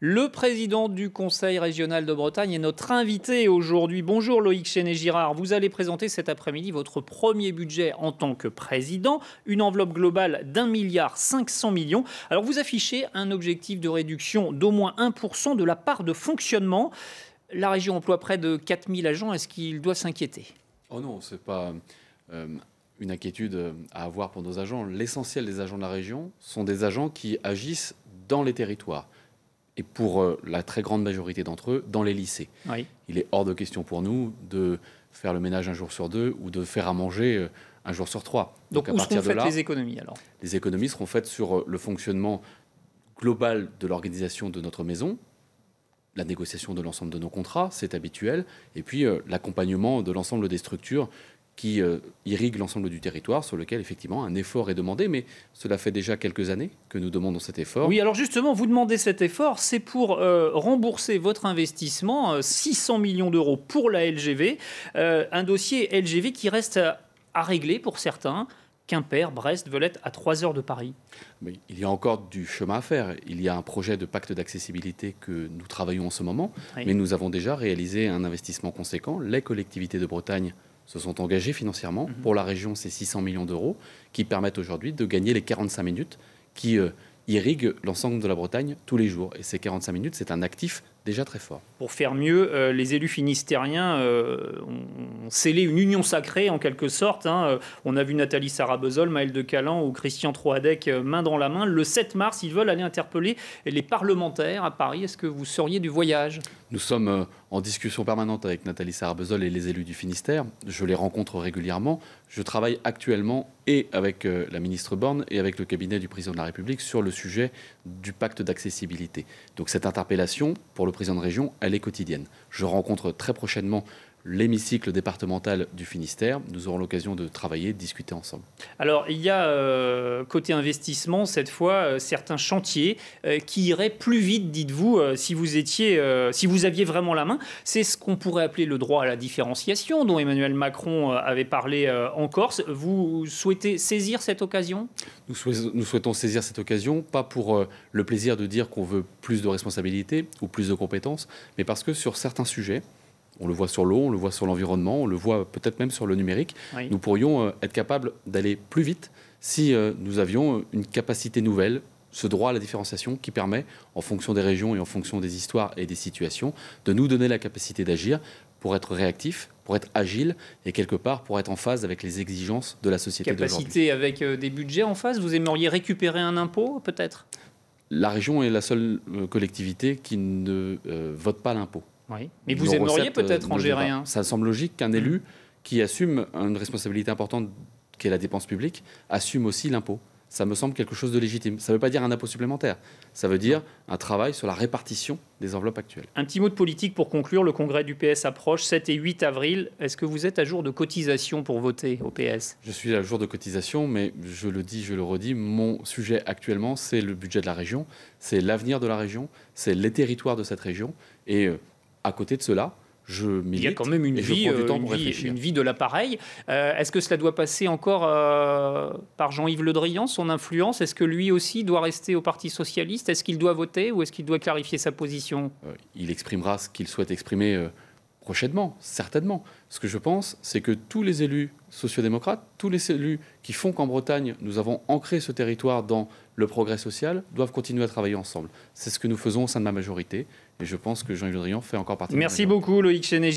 Le président du Conseil régional de Bretagne est notre invité aujourd'hui. Bonjour Loïc Chenet-Girard. Vous allez présenter cet après-midi votre premier budget en tant que président, une enveloppe globale d'un milliard 500 millions. Alors vous affichez un objectif de réduction d'au moins 1% de la part de fonctionnement. La région emploie près de 4000 agents. Est-ce qu'il doit s'inquiéter Oh non, ce n'est pas euh, une inquiétude euh, à avoir pour nos agents. L'essentiel des agents de la région sont des agents qui agissent dans les territoires et pour euh, la très grande majorité d'entre eux, dans les lycées. Il est hors de question pour nous de faire le ménage un jour sur deux ou de faire à manger euh, un jour sur trois. Donc, à où partir seront faites les économies alors Les économies seront faites sur euh, le fonctionnement global de l'organisation de notre maison, la négociation de l'ensemble de nos contrats, c'est habituel, et puis l'accompagnement de l'ensemble des structures qui euh, irrigue l'ensemble du territoire, sur lequel effectivement un effort est demandé, mais cela fait déjà quelques années que nous demandons cet effort. Oui, alors justement, vous demandez cet effort, c'est pour euh, rembourser votre investissement, 600 euh, millions d'euros pour la LGV, un dossier LGV qui reste à, régler pour certains. Quimper, Brest, Velette, à 3 heures de Paris. il y a encore du chemin à faire. Il y a un projet de pacte d'accessibilité que nous travaillons en ce moment, mais nous avons déjà réalisé un investissement conséquent. Les collectivités de Bretagne se sont engagés financièrement. Mhm. Pour la région, ces 600 millions d'euros qui permettent aujourd'hui de gagner les 45 minutes qui euh, irriguent l'ensemble de la Bretagne tous les jours. Et ces 45 minutes, c'est un actif déjà très fort. Pour faire mieux, euh, les élus finistériens euh, ont, scellé une union sacrée en quelque sorte. Hein. Euh, on a vu Nathalie Sarabezol, Maël de Calan ou Christian Troadec main dans la main. Le 7 mars, ils veulent aller interpeller les parlementaires à Paris. Est-ce que vous seriez du voyage Nous sommes en discussion permanente avec Nathalie Sarabezol et les élus du Finistère. Je les rencontre régulièrement. Je travaille actuellement et avec la ministre Borne et avec le cabinet du président de la République sur le sujet du pacte d'accessibilité. Donc cette interpellation, pour le président de région, elle est quotidienne. Je rencontre très prochainement l'hémicycle départemental du Finistère. Nous aurons l'occasion de travailler, de discuter ensemble. Alors, il y a, euh, côté investissement, cette fois, euh, certains chantiers euh, qui iraient plus vite, dites-vous, si vous étiez, si vous aviez vraiment la main. C'est ce qu'on pourrait appeler le droit à la différenciation dont Emmanuel Macron avait parlé en Corse. Vous souhaitez saisir cette occasion nous, nous, souhaitons saisir cette occasion, pas pour le plaisir de dire qu'on veut plus de responsabilités ou plus de compétences, mais parce que sur certains sujets, on le voit sur l'eau, on le voit sur l'environnement, on le voit peut-être même sur le numérique. Nous pourrions euh, être capables d'aller plus vite si euh, nous avions euh, une capacité nouvelle, ce droit à la différenciation qui permet, en fonction des régions et en fonction des histoires et des situations, de nous donner la capacité d'agir pour être réactif, pour être agile et quelque part pour être en phase avec les exigences de la société d'aujourd'hui. Capacité avec des budgets en phase, vous aimeriez récupérer un impôt peut-être La région est la seule collectivité qui ne vote pas l'impôt. Oui. Mais vous aimeriez euh, peut-être en gérer un. Ça semble logique qu'un élu hum. qui assume une responsabilité importante qui est la dépense publique assume aussi l'impôt. Ça me semble quelque chose de légitime. Ça ne veut pas dire un impôt supplémentaire. Ça veut dire hum. un travail sur la répartition des enveloppes actuelles. Un petit mot de politique pour conclure. Le congrès du PS approche 7 et 8 avril. Est-ce que vous êtes à jour de cotisation pour voter au PS Je suis à jour de cotisation, mais je le dis, je le redis, mon sujet actuellement, c'est le budget de la région, c'est l'avenir de la région, c'est les territoires de cette région. Et euh, à côté de cela, je milite, il y a quand même une vie, euh, une, vie de l'appareil. Euh, est-ce que cela doit passer encore euh, par Jean-Yves Le Drian, son influence Est-ce que lui aussi doit rester au Parti socialiste Est-ce qu'il doit voter ou est-ce qu'il doit clarifier sa position Il exprimera ce qu'il souhaite exprimer prochainement, certainement. Ce que je pense, c'est que tous les élus sociodémocrates, tous les élus qui font qu'en Bretagne, nous avons ancré ce territoire dans le progrès social, doivent continuer à travailler ensemble. C'est ce que nous faisons au sein de ma majorité. Et je pense que Jean-Yves Le fait encore partie. Merci beaucoup, Loïc chéné